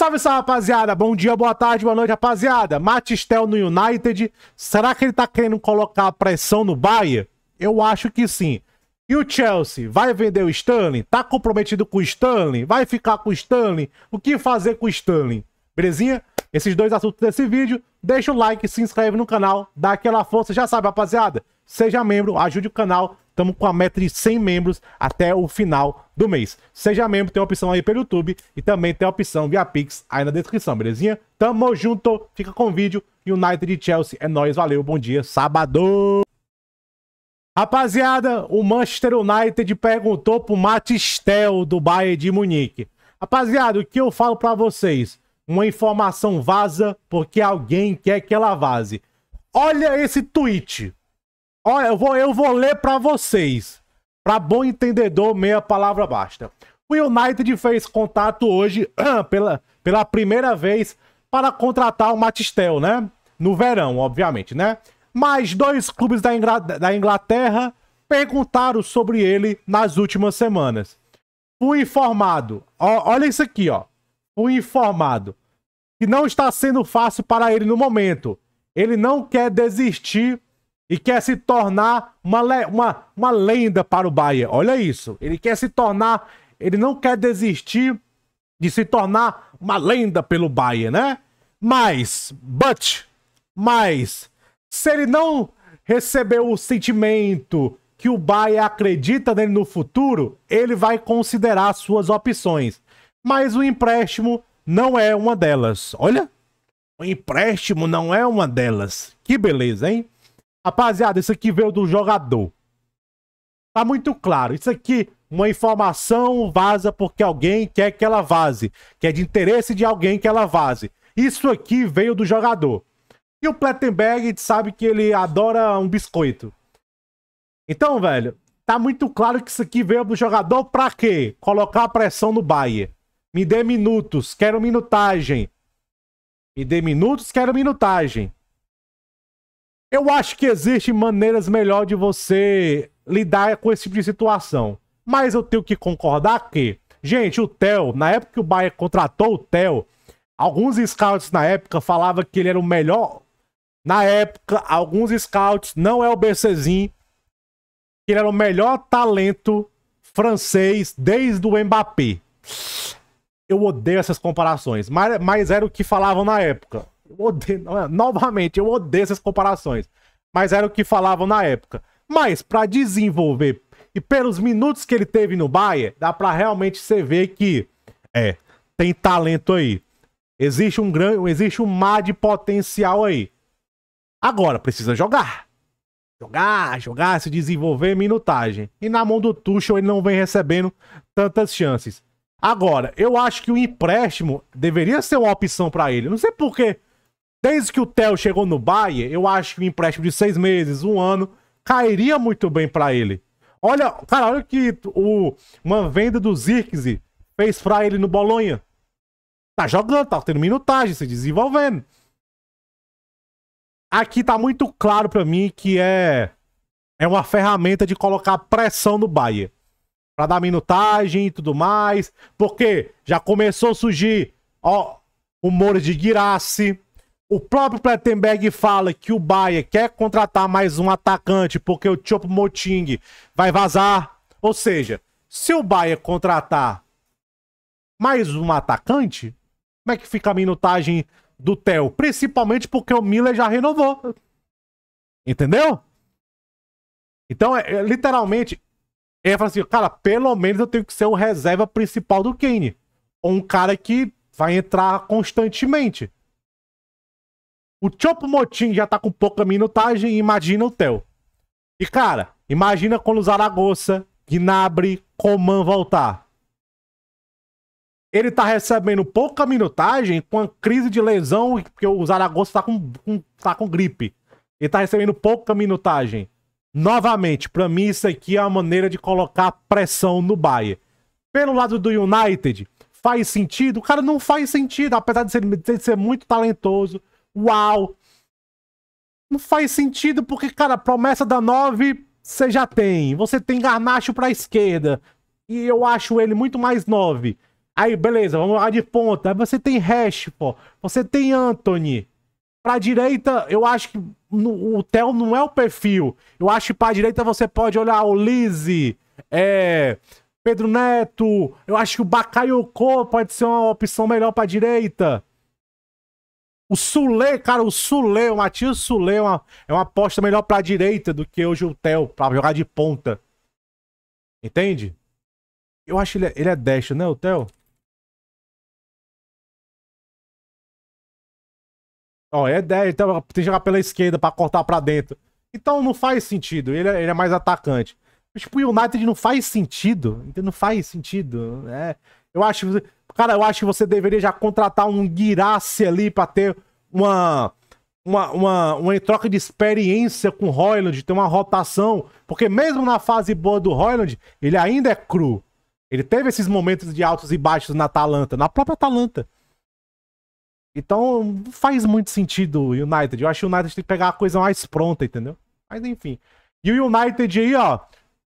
Salve, salve, rapaziada. Bom dia, boa tarde, boa noite, rapaziada. Matistel no United. Será que ele tá querendo colocar pressão no Bayern? Eu acho que sim. E o Chelsea? Vai vender o Stanley? Tá comprometido com o Stanley? Vai ficar com o Stanley? O que fazer com o Stanley? Belezinha? Esses dois assuntos desse vídeo. Deixa o like, se inscreve no canal, dá aquela força. Já sabe, rapaziada, seja membro, ajude o canal Estamos com a meta de 100 membros até o final do mês. Seja membro, tem a opção aí pelo YouTube e também tem a opção via Pix aí na descrição, belezinha? Tamo junto, fica com o vídeo. United de Chelsea, é nóis, valeu, bom dia, sábado! Rapaziada, o Manchester United perguntou pro Matistel do Bayern de Munique. Rapaziada, o que eu falo para vocês? Uma informação vaza porque alguém quer que ela vaze. Olha esse tweet. Olha, eu vou, eu vou ler para vocês. Para bom entendedor, meia palavra basta. O United fez contato hoje pela, pela primeira vez para contratar o Matistel, né? No verão, obviamente, né? Mas dois clubes da, Ingl da Inglaterra perguntaram sobre ele nas últimas semanas. Fui informado, ó, olha isso aqui, ó. Fui informado que não está sendo fácil para ele no momento. Ele não quer desistir e quer se tornar uma, uma, uma lenda para o Bahia. Olha isso. Ele quer se tornar. Ele não quer desistir de se tornar uma lenda pelo Bahia, né? Mas, but, mas, se ele não receber o sentimento que o Bahia acredita nele no futuro, ele vai considerar suas opções. Mas o empréstimo não é uma delas. Olha, o empréstimo não é uma delas. Que beleza, hein? Rapaziada, isso aqui veio do jogador. Tá muito claro. Isso aqui, uma informação vaza porque alguém quer que ela vaze. Que é de interesse de alguém que ela vaze. Isso aqui veio do jogador. E o Plettenberg sabe que ele adora um biscoito. Então, velho, tá muito claro que isso aqui veio do jogador pra quê? Colocar pressão no Bayer. Me dê minutos, quero minutagem. Me dê minutos, quero minutagem. Eu acho que existem maneiras melhor de você lidar com esse tipo de situação. Mas eu tenho que concordar que, gente, o Theo, na época que o Bayern contratou o Theo, alguns scouts na época falavam que ele era o melhor. Na época, alguns scouts, não é o BCzinho, que ele era o melhor talento francês desde o Mbappé. Eu odeio essas comparações, mas, mas era o que falavam na época. Eu odeio, novamente, eu odeio essas comparações. Mas era o que falavam na época. Mas para desenvolver e pelos minutos que ele teve no Bahia, dá para realmente você ver que é, tem talento aí. Existe um grande, existe um mar de potencial aí. Agora precisa jogar. Jogar, jogar, se desenvolver, minutagem. E na mão do Tuchel ele não vem recebendo tantas chances. Agora, eu acho que o empréstimo deveria ser uma opção para ele. Não sei por quê. Desde que o Theo chegou no Bayern, eu acho que um empréstimo de seis meses, um ano, cairia muito bem para ele. Olha, cara, olha que o, uma venda do Zirkzee fez pra ele no Bolonha. Tá jogando, tá tendo minutagem, se desenvolvendo. Aqui tá muito claro para mim que é é uma ferramenta de colocar pressão no Bayer. Pra dar minutagem e tudo mais. Porque já começou a surgir ó, rumores de Girassi o próprio Plettenberg fala que o Bahia quer contratar mais um atacante porque o Chopo Moting vai vazar. Ou seja, se o Bahia contratar mais um atacante, como é que fica a minutagem do Theo? Principalmente porque o Miller já renovou. Entendeu? Então, é, é, literalmente, ele fala assim, cara, pelo menos eu tenho que ser o reserva principal do Kane. Ou um cara que vai entrar constantemente. O Chopo Motim já tá com pouca minutagem, imagina o Theo. E cara, imagina quando o Zaragoza, Gnabry, Coman voltar. Ele tá recebendo pouca minutagem com a crise de lesão, porque o Zaragoza tá com, com, tá com gripe. Ele tá recebendo pouca minutagem. Novamente, pra mim isso aqui é uma maneira de colocar pressão no Bayern. Pelo lado do United, faz sentido? O cara não faz sentido, apesar de ser, de ser muito talentoso, Uau! Não faz sentido porque, cara, promessa da 9 você já tem. Você tem Garnacho pra esquerda. E eu acho ele muito mais 9. Aí, beleza, vamos lá de ponta. Aí você tem Hash, pô. Você tem Anthony. Pra direita, eu acho que no, o Theo não é o perfil. Eu acho que pra direita você pode olhar o Lizzy, é, Pedro Neto. Eu acho que o Bakayoko pode ser uma opção melhor pra direita. O Sule, cara, o Sule, o Matias Sule é uma, é uma aposta melhor pra direita do que hoje o Theo, pra jogar de ponta. Entende? Eu acho que ele, é, ele é destro, né, o Theo? Ó, é destro, então tem que jogar pela esquerda pra cortar pra dentro. Então não faz sentido, ele, é, ele é mais atacante. Tipo, o United não faz sentido, não faz sentido, né? Eu acho... Cara, eu acho que você deveria já contratar um Girassi ali pra ter uma, uma, uma, uma troca de experiência com o Royland, ter uma rotação. Porque mesmo na fase boa do Royland, ele ainda é cru. Ele teve esses momentos de altos e baixos na Atalanta, na própria Atalanta. Então, faz muito sentido o United. Eu acho que o United tem que pegar a coisa mais pronta, entendeu? Mas enfim. E o United aí, ó.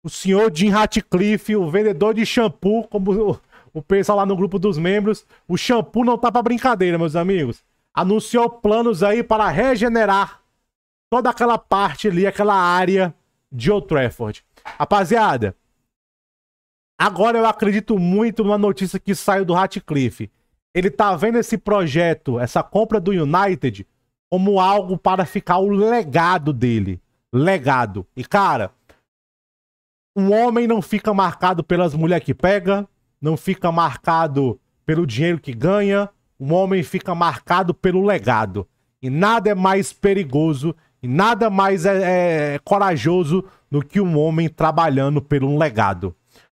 O senhor Jim Ratcliffe, o vendedor de shampoo, como o pessoal lá no grupo dos membros. O shampoo não tá pra brincadeira, meus amigos. Anunciou planos aí para regenerar toda aquela parte ali, aquela área de Old Trafford. Rapaziada, agora eu acredito muito numa notícia que saiu do Ratcliffe. Ele tá vendo esse projeto, essa compra do United, como algo para ficar o legado dele. Legado. E cara, um homem não fica marcado pelas mulheres que pega, não fica marcado pelo dinheiro que ganha, um homem fica marcado pelo legado. E nada é mais perigoso e nada mais é, é corajoso do que um homem trabalhando pelo um legado.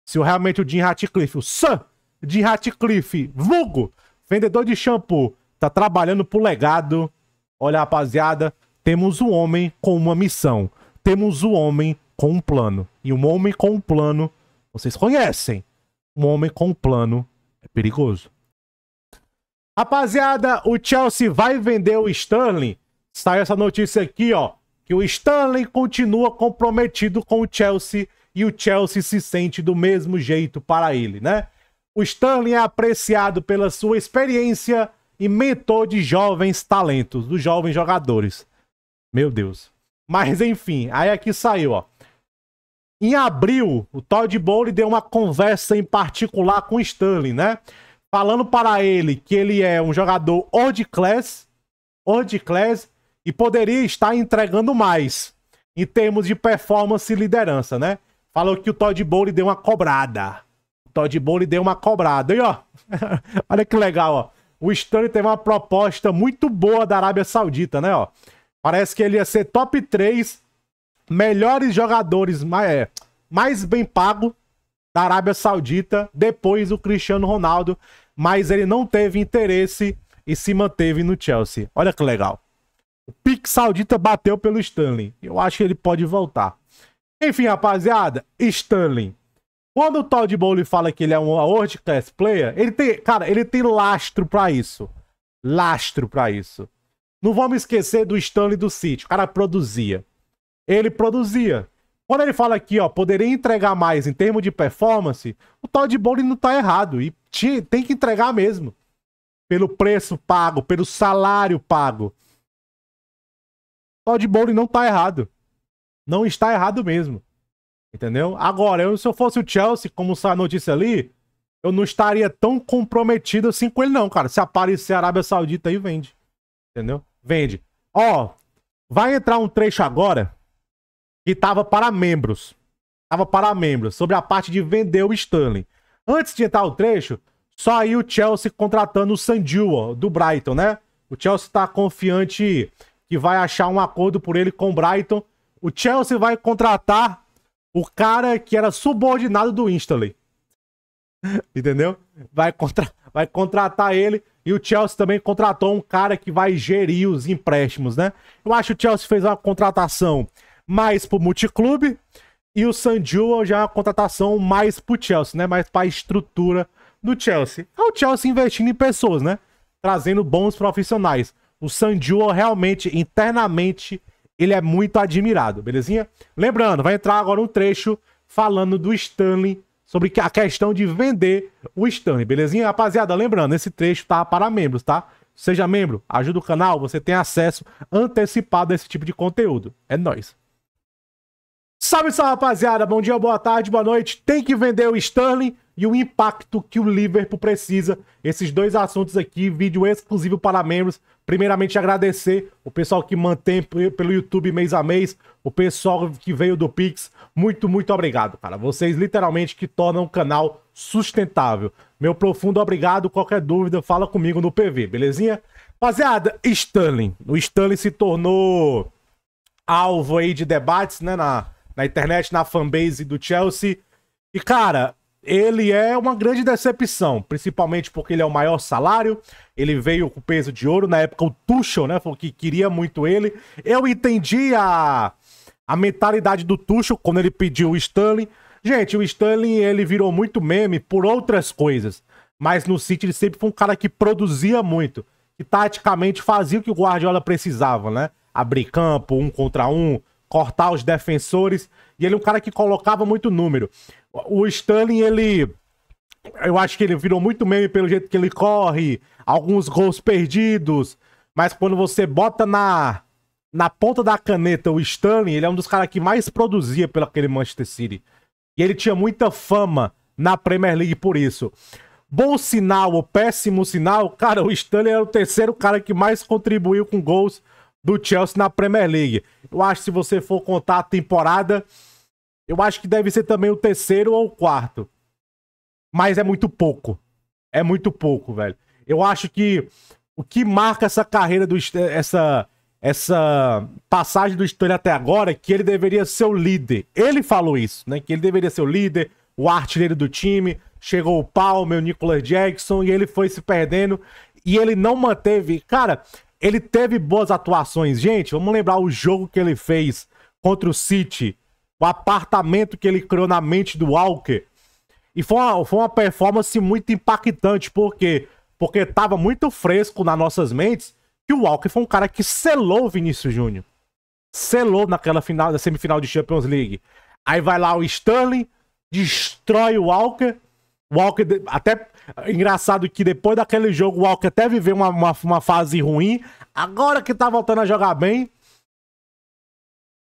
Se realmente o Jim Ratcliffe, o Sam Jim Ratcliffe, vulgo, vendedor de shampoo, tá trabalhando pro legado, olha rapaziada, temos um homem com uma missão. Temos um homem com um plano. E um homem com um plano, vocês conhecem um homem com um plano é perigoso. Rapaziada, o Chelsea vai vender o Sterling. Saiu essa notícia aqui, ó. Que o Sterling continua comprometido com o Chelsea e o Chelsea se sente do mesmo jeito para ele, né? O Sterling é apreciado pela sua experiência e mentor de jovens talentos, dos jovens jogadores. Meu Deus. Mas enfim, aí aqui é saiu, ó. Em abril, o Todd Bowley deu uma conversa em particular com o Stanley, né? Falando para ele que ele é um jogador old class, old class e poderia estar entregando mais em termos de performance e liderança, né? Falou que o Todd Bowley deu uma cobrada. O Todd Bowley deu uma cobrada. E ó, olha que legal, ó. O Stanley teve uma proposta muito boa da Arábia Saudita, né, ó? Parece que ele ia ser top 3 melhores jogadores mais, é, mais bem pago da Arábia Saudita, depois o Cristiano Ronaldo, mas ele não teve interesse e se manteve no Chelsea. Olha que legal. O pique saudita bateu pelo Stanley. Eu acho que ele pode voltar. Enfim, rapaziada, Stanley. Quando o Todd Bowley fala que ele é um world class player, ele tem, cara, ele tem lastro para isso. Lastro para isso. Não vamos esquecer do Stanley do City. O cara produzia ele produzia. Quando ele fala aqui, ó, poderia entregar mais em termos de performance, o Todd Bowling não tá errado. E tem que entregar mesmo. Pelo preço pago, pelo salário pago. O Todd Bowling não tá errado. Não está errado mesmo. Entendeu? Agora, eu, se eu fosse o Chelsea, como sai a notícia ali, eu não estaria tão comprometido assim com ele, não, cara. Se aparecer a Arábia Saudita aí, vende. Entendeu? Vende. Ó, vai entrar um trecho agora que tava para membros. Tava para membros, sobre a parte de vender o Stanley. Antes de entrar o trecho, só aí o Chelsea contratando o Sandil, do Brighton, né? O Chelsea tá confiante que vai achar um acordo por ele com o Brighton. O Chelsea vai contratar o cara que era subordinado do Stanley. Entendeu? Vai, contra... vai contratar ele. E o Chelsea também contratou um cara que vai gerir os empréstimos, né? Eu acho que o Chelsea fez uma contratação mais pro multiclube. E o Sanjuan já é uma contratação mais pro Chelsea, né? Mais pra estrutura do Chelsea. É o Chelsea investindo em pessoas, né? Trazendo bons profissionais. O Sanjuan realmente, internamente, ele é muito admirado, belezinha? Lembrando, vai entrar agora um trecho falando do Stanley, sobre a questão de vender o Stanley, belezinha? Rapaziada, lembrando, esse trecho tá para membros, tá? Seja membro, ajuda o canal, você tem acesso antecipado a esse tipo de conteúdo. É nóis. Salve, salve, rapaziada. Bom dia, boa tarde, boa noite. Tem que vender o Sterling e o impacto que o Liverpool precisa. Esses dois assuntos aqui, vídeo exclusivo para membros. Primeiramente, agradecer o pessoal que mantém pelo YouTube mês a mês, o pessoal que veio do Pix. Muito, muito obrigado, cara. Vocês literalmente que tornam o canal sustentável. Meu profundo obrigado. Qualquer dúvida, fala comigo no PV, belezinha? Rapaziada, Sterling. O Sterling se tornou alvo aí de debates, né, na na internet, na fanbase do Chelsea. E, cara, ele é uma grande decepção, principalmente porque ele é o maior salário, ele veio com peso de ouro, na época o Tuchel, né, falou que queria muito ele. Eu entendi a, a mentalidade do Tuchel quando ele pediu o Stanley. Gente, o Stanley, ele virou muito meme por outras coisas, mas no City ele sempre foi um cara que produzia muito, que taticamente fazia o que o Guardiola precisava, né? Abrir campo, um contra um, cortar os defensores. E ele é um cara que colocava muito número. O Stanley, ele. Eu acho que ele virou muito meme pelo jeito que ele corre, alguns gols perdidos. Mas quando você bota na, na ponta da caneta o Stanley, ele é um dos caras que mais produzia pelo aquele Manchester City. E ele tinha muita fama na Premier League por isso. Bom sinal ou péssimo sinal, cara, o Stanley era o terceiro cara que mais contribuiu com gols do Chelsea na Premier League. Eu acho que se você for contar a temporada, eu acho que deve ser também o terceiro ou o quarto. Mas é muito pouco. É muito pouco, velho. Eu acho que o que marca essa carreira do essa essa passagem do Stanley até agora é que ele deveria ser o líder. Ele falou isso, né? Que ele deveria ser o líder, o artilheiro do time. Chegou o Palmer, o Nicolas Jackson e ele foi se perdendo e ele não manteve. Cara, ele teve boas atuações. Gente, vamos lembrar o jogo que ele fez contra o City. O apartamento que ele criou na mente do Walker. E foi uma, foi uma performance muito impactante. Por quê? Porque estava muito fresco nas nossas mentes que o Walker foi um cara que selou o Vinícius Júnior. Selou naquela final, na semifinal de Champions League. Aí vai lá o Sterling, destrói o Walker o Walker, até engraçado que depois daquele jogo, o Walker até viveu uma, uma, uma fase ruim. Agora que tá voltando a jogar bem,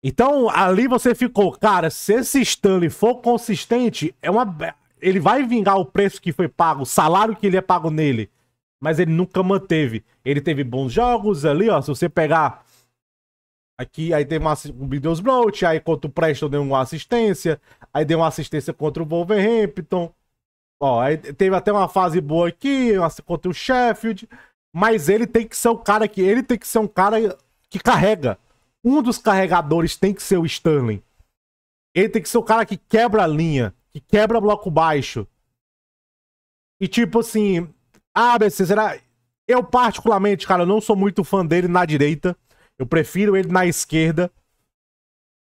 então, ali você ficou, cara, se esse Stanley for consistente, é uma ele vai vingar o preço que foi pago, o salário que ele é pago nele, mas ele nunca manteve. Ele teve bons jogos ali, ó, se você pegar aqui, aí tem uma, um Bideus Bloat, aí contra o Preston deu uma assistência, aí deu uma assistência contra o Wolverhampton. Ó, aí teve até uma fase boa aqui, contra o Sheffield. Mas ele tem que ser o cara que. Ele tem que ser um cara que carrega. Um dos carregadores tem que ser o Sterling. Ele tem que ser o cara que quebra a linha, que quebra bloco baixo. E tipo assim, ah, BC, será. Eu, particularmente, cara, não sou muito fã dele na direita. Eu prefiro ele na esquerda.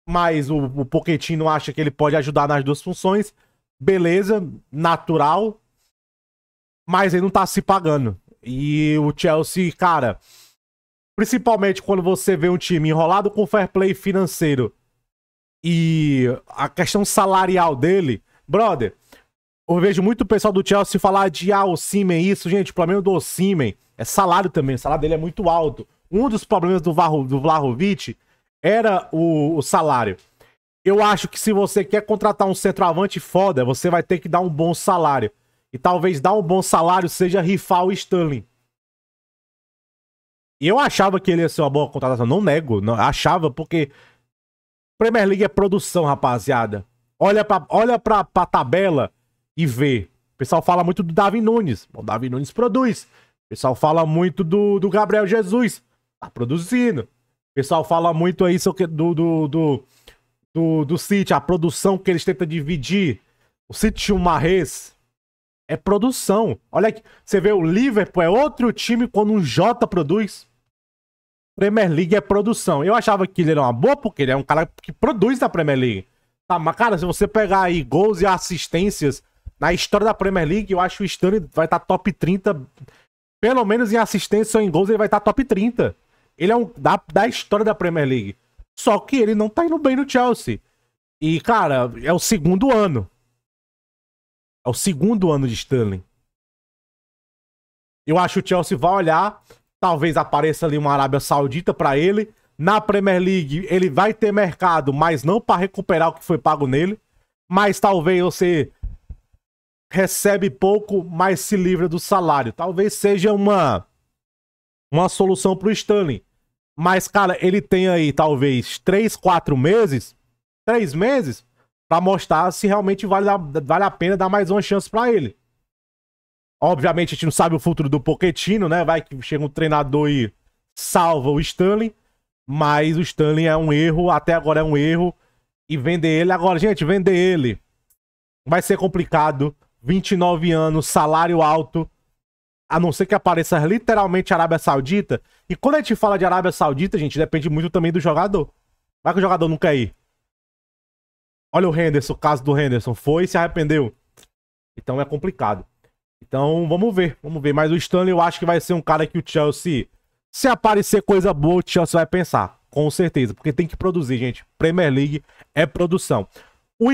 Mas o, o Pochettino acha que ele pode ajudar nas duas funções beleza, natural, mas ele não tá se pagando. E o Chelsea, cara, principalmente quando você vê um time enrolado com fair play financeiro e a questão salarial dele, brother, eu vejo muito o pessoal do Chelsea falar de ah, o Simen isso, gente, o problema do Simen é salário também, o salário dele é muito alto. Um dos problemas do, Varro, do Vlahovic era o, o salário. Eu acho que se você quer contratar um centroavante foda, você vai ter que dar um bom salário. E talvez dar um bom salário seja rifar o Stanley. E eu achava que ele ia ser uma boa contratação. Não nego, não, achava, porque Premier League é produção, rapaziada. Olha pra, olha pra, pra tabela e vê. O pessoal fala muito do Davi Nunes. O Davi Nunes produz. O pessoal fala muito do, do Gabriel Jesus. Tá produzindo. O pessoal fala muito aí do, do, do do, do City, a produção que eles tentam dividir. O City o Marres é produção. Olha aqui, você vê o Liverpool é outro time quando um Jota produz. Premier League é produção. Eu achava que ele era uma boa porque ele é um cara que produz na Premier League. Tá, mas cara, se você pegar aí gols e assistências na história da Premier League, eu acho que o Sterling vai estar tá top 30. Pelo menos em assistência ou em gols ele vai estar tá top 30. Ele é um da, da história da Premier League. Só que ele não tá indo bem no Chelsea. E, cara, é o segundo ano. É o segundo ano de Sterling. Eu acho que o Chelsea vai olhar. Talvez apareça ali uma Arábia Saudita para ele. Na Premier League, ele vai ter mercado, mas não para recuperar o que foi pago nele. Mas talvez você recebe pouco, mas se livra do salário. Talvez seja uma uma solução para o Sterling. Mas, cara, ele tem aí talvez três, quatro meses, três meses, para mostrar se realmente vale a, vale a pena dar mais uma chance para ele. Obviamente, a gente não sabe o futuro do Poquetino, né? Vai que chega um treinador e salva o Stanley. Mas o Stanley é um erro, até agora é um erro. E vender ele agora, gente, vender ele vai ser complicado. 29 anos, salário alto a não ser que apareça literalmente Arábia Saudita. E quando a gente fala de Arábia Saudita, gente, depende muito também do jogador. Vai que o jogador não quer ir. Olha o Henderson, o caso do Henderson. Foi e se arrependeu. Então é complicado. Então vamos ver, vamos ver. Mas o Stanley eu acho que vai ser um cara que o Chelsea, se aparecer coisa boa, o Chelsea vai pensar. Com certeza, porque tem que produzir, gente. Premier League é produção. O